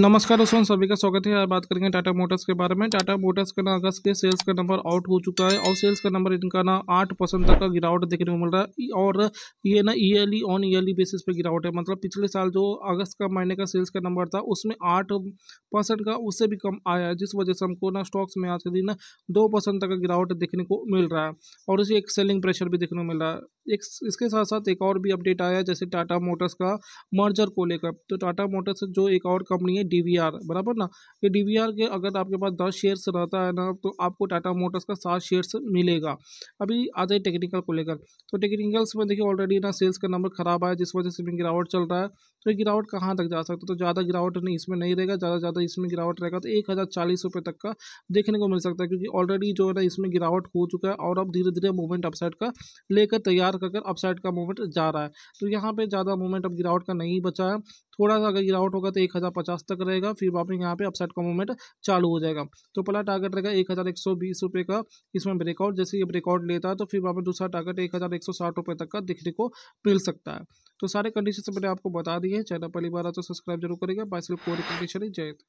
नमस्कार दोस्तों सभी का स्वागत है यार बात करेंगे टाटा मोटर्स के बारे में टाटा मोटर्स का ना अगस्त के सेल्स का नंबर आउट हो चुका है और सेल्स का नंबर इनका ना आठ परसेंट तक का गिरावट देखने को मिल रहा है और ये ना ईयरली ऑन ईयरली बेसिस पे गिरावट है मतलब पिछले साल जो अगस्त का महीने का सेल्स का नंबर था उसमें आठ परसेंट का उससे भी कम आया है जिस वजह से हमको ना स्टॉक्स में आज के दिन दो परसेंट तक का गिरावट देखने को मिल रहा है और इसे एक सेलिंग प्रेशर भी देखने को मिल रहा है एक इसके साथ साथ एक और भी अपडेट आया जैसे टाटा मोटर्स का मर्जर को लेकर तो टाटा मोटर्स जो एक और कंपनी है डी बराबर ना ये डी के अगर आपके पास दस शेयर्स रहता है ना तो आपको टाटा मोटर्स का सात शेयर्स मिलेगा अभी आ जाए टेक्निकल को लेकर तो टेक्निकल्स में देखिए ऑलरेडी ना सेल्स का नंबर खराब है जिस वजह से इसमें गिरावट चल रहा है तो ये गिरावट कहाँ तक जा सकता है तो ज़्यादा गिरावट नहीं इसमें नहीं रहेगा ज़्यादा ज़्यादा इसमें गिरावट रहेगा तो एक हज़ार चालीस रुपये तक का देखने को मिल सकता है क्योंकि ऑलरेडी जो है ना इसमें गिरावट हो चुका है और अब धीरे धीरे मूवमेंट अपसाइड का लेकर तैयार कर अपसाइड का मूवमेंट जा रहा है तो यहाँ पर ज़्यादा मूवमेंट अब गिरावट का नहीं बचा है थोड़ा सा अगर गिरावट होगा तो एक हज़ार पचास तक रहेगा फिर वापस यहाँ पे अपसाइड का मूवमेंट चालू हो जाएगा तो पहला टारगेट रहेगा एक हज़ार एक सौ बीस रुपये का इसमें ब्रेकआउट जैसे ये ब्रेकआउट लेता है तो फिर वापस दूसरा टारगेट एक हज़ार एक सौ साठ रुपये तक का देखने को मिल सकता है तो सारे कंडीशन मैंने आपको बता दिए चैनल पहली बार तो सब्सक्राइब जरूर करेगा बाइसल कोर कंडीशन जय